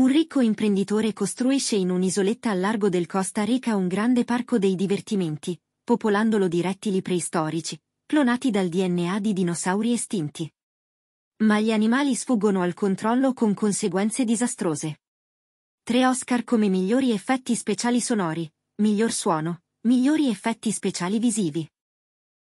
Un ricco imprenditore costruisce in un'isoletta al largo del Costa Rica un grande parco dei divertimenti, popolandolo di rettili preistorici, clonati dal DNA di dinosauri estinti. Ma gli animali sfuggono al controllo con conseguenze disastrose. Tre Oscar come migliori effetti speciali sonori, miglior suono, migliori effetti speciali visivi.